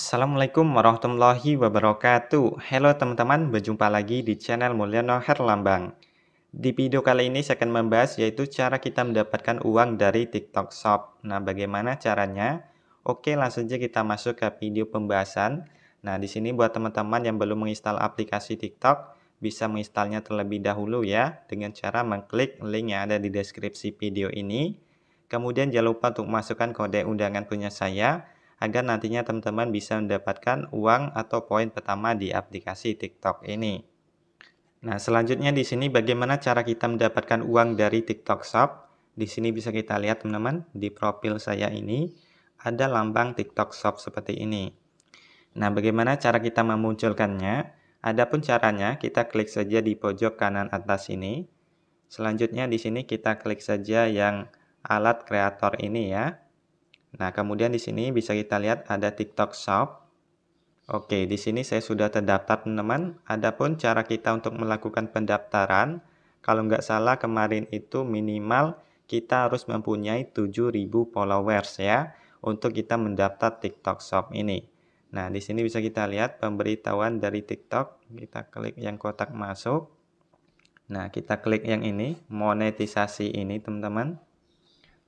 Assalamualaikum warahmatullahi wabarakatuh Halo teman-teman, berjumpa lagi di channel Mulyono Herlambang Di video kali ini saya akan membahas yaitu cara kita mendapatkan uang dari TikTok Shop Nah bagaimana caranya? Oke langsung aja kita masuk ke video pembahasan Nah di sini buat teman-teman yang belum menginstal aplikasi TikTok Bisa menginstalnya terlebih dahulu ya Dengan cara mengklik link yang ada di deskripsi video ini Kemudian jangan lupa untuk masukkan kode undangan punya saya agar nantinya teman-teman bisa mendapatkan uang atau poin pertama di aplikasi TikTok ini. Nah, selanjutnya di sini bagaimana cara kita mendapatkan uang dari TikTok Shop? Di sini bisa kita lihat teman-teman, di profil saya ini ada lambang TikTok Shop seperti ini. Nah, bagaimana cara kita memunculkannya? Adapun caranya, kita klik saja di pojok kanan atas ini. Selanjutnya di sini kita klik saja yang alat kreator ini ya. Nah, kemudian di sini bisa kita lihat ada TikTok Shop. Oke, di sini saya sudah terdaftar teman-teman. Adapun cara kita untuk melakukan pendaftaran, kalau nggak salah kemarin itu minimal kita harus mempunyai 7000 followers ya untuk kita mendaftar TikTok Shop ini. Nah, di sini bisa kita lihat pemberitahuan dari TikTok. Kita klik yang kotak masuk. Nah, kita klik yang ini, monetisasi ini, teman-teman.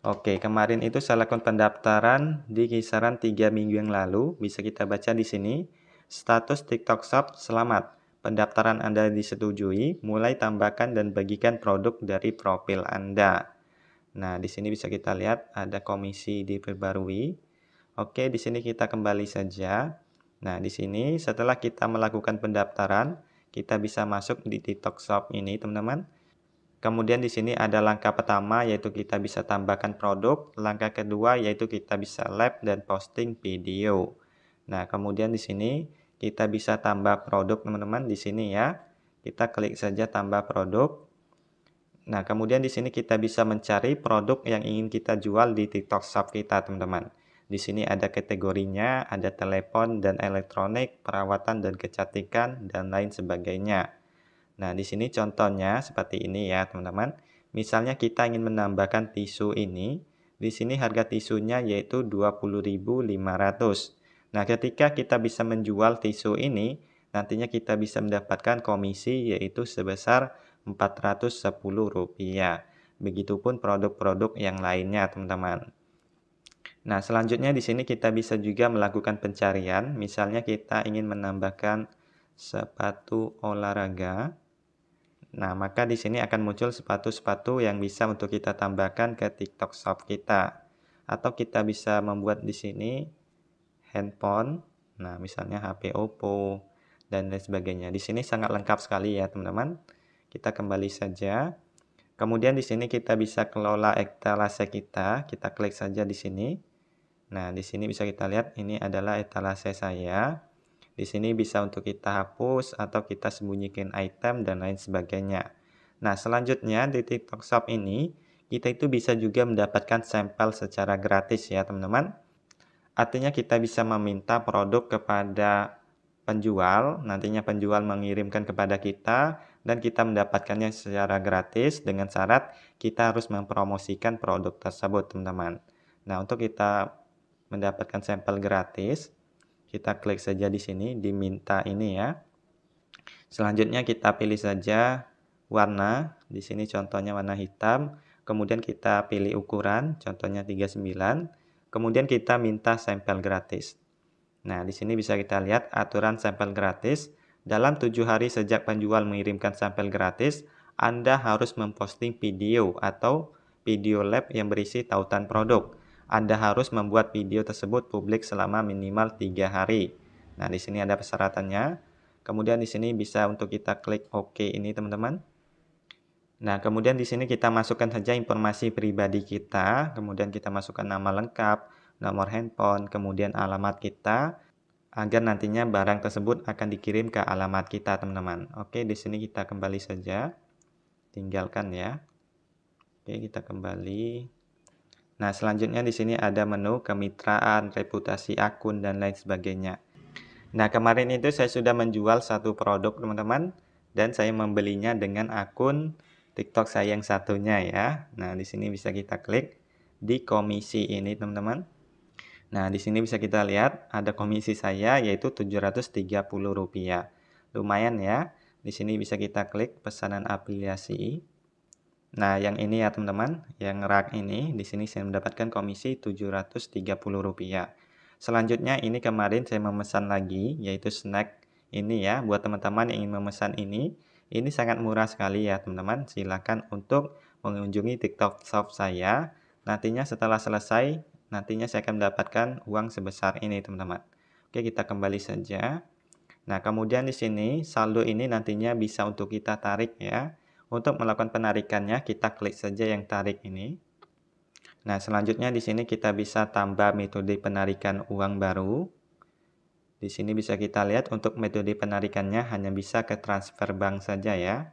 Oke, kemarin itu saya lakukan pendaftaran di kisaran 3 minggu yang lalu. Bisa kita baca di sini. Status TikTok Shop selamat. Pendaftaran Anda disetujui. Mulai tambahkan dan bagikan produk dari profil Anda. Nah, di sini bisa kita lihat ada komisi diperbarui. Oke, di sini kita kembali saja. Nah, di sini setelah kita melakukan pendaftaran, kita bisa masuk di TikTok Shop ini, teman-teman. Kemudian di sini ada langkah pertama yaitu kita bisa tambahkan produk, langkah kedua yaitu kita bisa lab dan posting video. Nah, kemudian di sini kita bisa tambah produk teman-teman di sini ya. Kita klik saja tambah produk. Nah, kemudian di sini kita bisa mencari produk yang ingin kita jual di TikTok Shop kita, teman-teman. Di sini ada kategorinya, ada telepon dan elektronik, perawatan dan kecantikan dan lain sebagainya. Nah, di sini contohnya seperti ini ya, teman-teman. Misalnya kita ingin menambahkan tisu ini, di sini harga tisunya yaitu 20.500. Nah, ketika kita bisa menjual tisu ini, nantinya kita bisa mendapatkan komisi yaitu sebesar Rp410. Begitupun produk-produk yang lainnya, teman-teman. Nah, selanjutnya di sini kita bisa juga melakukan pencarian. Misalnya kita ingin menambahkan sepatu olahraga. Nah, maka di sini akan muncul sepatu-sepatu yang bisa untuk kita tambahkan ke TikTok Shop kita. Atau kita bisa membuat di sini handphone, nah misalnya HP Oppo dan lain sebagainya. Di sini sangat lengkap sekali ya, teman-teman. Kita kembali saja. Kemudian di sini kita bisa kelola etalase kita. Kita klik saja di sini. Nah, di sini bisa kita lihat ini adalah etalase saya. Di sini bisa untuk kita hapus atau kita sembunyikan item dan lain sebagainya. Nah, selanjutnya di TikTok Shop ini, kita itu bisa juga mendapatkan sampel secara gratis ya teman-teman. Artinya kita bisa meminta produk kepada penjual, nantinya penjual mengirimkan kepada kita dan kita mendapatkannya secara gratis dengan syarat kita harus mempromosikan produk tersebut teman-teman. Nah untuk kita mendapatkan sampel gratis, kita klik saja di sini, diminta ini ya. Selanjutnya kita pilih saja warna. Di sini contohnya warna hitam. Kemudian kita pilih ukuran, contohnya 39. Kemudian kita minta sampel gratis. Nah, di sini bisa kita lihat aturan sampel gratis. Dalam tujuh hari sejak penjual mengirimkan sampel gratis, Anda harus memposting video atau video lab yang berisi tautan produk. Anda harus membuat video tersebut publik selama minimal tiga hari. Nah, di sini ada persyaratannya. Kemudian di sini bisa untuk kita klik OK ini, teman-teman. Nah, kemudian di sini kita masukkan saja informasi pribadi kita, kemudian kita masukkan nama lengkap, nomor handphone, kemudian alamat kita, agar nantinya barang tersebut akan dikirim ke alamat kita, teman-teman. Oke, di sini kita kembali saja, tinggalkan ya. Oke, kita kembali. Nah, selanjutnya di sini ada menu kemitraan, reputasi akun, dan lain sebagainya. Nah, kemarin itu saya sudah menjual satu produk, teman-teman, dan saya membelinya dengan akun TikTok saya yang satunya ya. Nah, di sini bisa kita klik di komisi ini, teman-teman. Nah, di sini bisa kita lihat ada komisi saya yaitu Rp730. Lumayan ya. Di sini bisa kita klik pesanan afiliasi Nah, yang ini ya teman-teman, yang rak ini di sini saya mendapatkan komisi Rp730. Selanjutnya ini kemarin saya memesan lagi yaitu snack ini ya buat teman-teman yang ingin memesan ini. Ini sangat murah sekali ya teman-teman. Silakan untuk mengunjungi TikTok shop saya. Nantinya setelah selesai, nantinya saya akan mendapatkan uang sebesar ini teman-teman. Oke, kita kembali saja. Nah, kemudian di sini saldo ini nantinya bisa untuk kita tarik ya untuk melakukan penarikannya, kita klik saja yang tarik ini. Nah, selanjutnya di sini kita bisa tambah metode penarikan uang baru. Di sini bisa kita lihat untuk metode penarikannya hanya bisa ke transfer bank saja ya.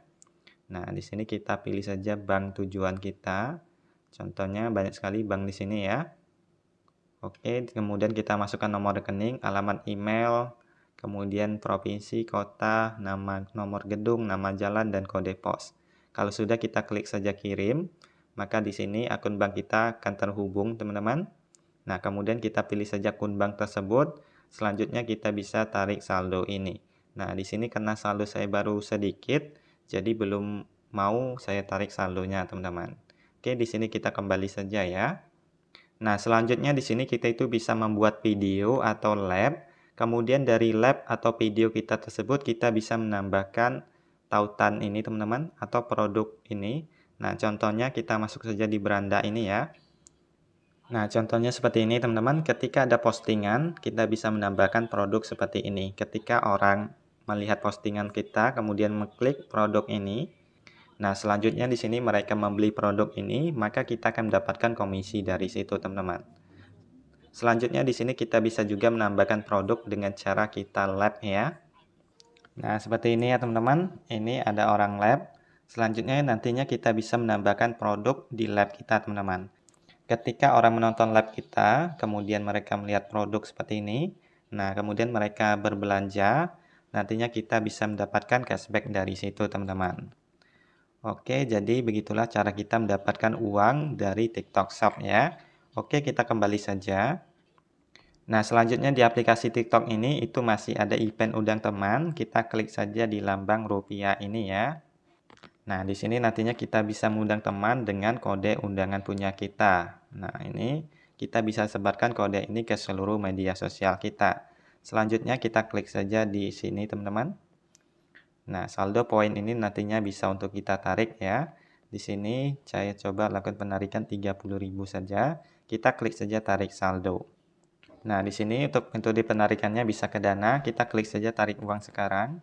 Nah, di sini kita pilih saja bank tujuan kita. Contohnya banyak sekali bank di sini ya. Oke, kemudian kita masukkan nomor rekening, alamat email, kemudian provinsi, kota, nama nomor gedung, nama jalan, dan kode pos. Kalau sudah kita klik saja kirim, maka di sini akun bank kita akan terhubung teman-teman. Nah, kemudian kita pilih saja akun bank tersebut. Selanjutnya kita bisa tarik saldo ini. Nah, di sini karena saldo saya baru sedikit, jadi belum mau saya tarik saldonya, teman-teman. Oke, di sini kita kembali saja ya. Nah, selanjutnya di sini kita itu bisa membuat video atau lab. Kemudian dari lab atau video kita tersebut kita bisa menambahkan tautan ini teman-teman atau produk ini. Nah, contohnya kita masuk saja di beranda ini ya. Nah, contohnya seperti ini teman-teman. Ketika ada postingan, kita bisa menambahkan produk seperti ini. Ketika orang melihat postingan kita, kemudian mengklik produk ini. Nah, selanjutnya di sini mereka membeli produk ini, maka kita akan mendapatkan komisi dari situ teman-teman. Selanjutnya di sini kita bisa juga menambahkan produk dengan cara kita lab ya. Nah, seperti ini ya teman-teman. Ini ada orang lab. Selanjutnya nantinya kita bisa menambahkan produk di lab kita teman-teman. Ketika orang menonton lab kita, kemudian mereka melihat produk seperti ini. Nah, kemudian mereka berbelanja. Nantinya kita bisa mendapatkan cashback dari situ teman-teman. Oke, jadi begitulah cara kita mendapatkan uang dari TikTok Shop ya. Oke, kita kembali saja. Nah, selanjutnya di aplikasi TikTok ini itu masih ada event undang teman. Kita klik saja di lambang rupiah ini ya. Nah, di sini nantinya kita bisa mengundang teman dengan kode undangan punya kita. Nah, ini kita bisa sebarkan kode ini ke seluruh media sosial kita. Selanjutnya kita klik saja di sini teman-teman. Nah, saldo poin ini nantinya bisa untuk kita tarik ya. Di sini saya coba lakukan penarikan 30.000 saja. Kita klik saja tarik saldo. Nah, di sini untuk metode penarikannya bisa ke Dana. Kita klik saja tarik uang sekarang.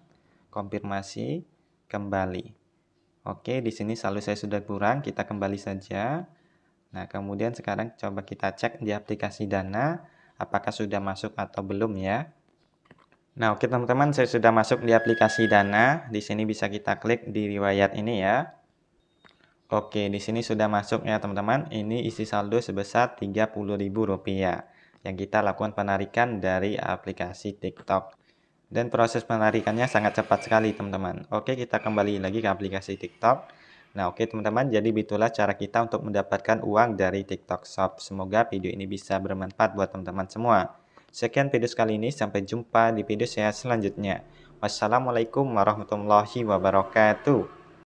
Konfirmasi kembali. Oke, di sini saldo saya sudah kurang, kita kembali saja. Nah, kemudian sekarang coba kita cek di aplikasi Dana apakah sudah masuk atau belum ya. Nah, oke teman-teman, saya sudah masuk di aplikasi Dana. Di sini bisa kita klik di riwayat ini ya. Oke, di sini sudah masuk ya teman-teman. Ini isi saldo sebesar Rp30.000 yang kita lakukan penarikan dari aplikasi TikTok. Dan proses penarikannya sangat cepat sekali teman-teman. Oke kita kembali lagi ke aplikasi TikTok. Nah oke teman-teman jadi itulah cara kita untuk mendapatkan uang dari TikTok Shop. Semoga video ini bisa bermanfaat buat teman-teman semua. Sekian video kali ini sampai jumpa di video saya selanjutnya. Wassalamualaikum warahmatullahi wabarakatuh.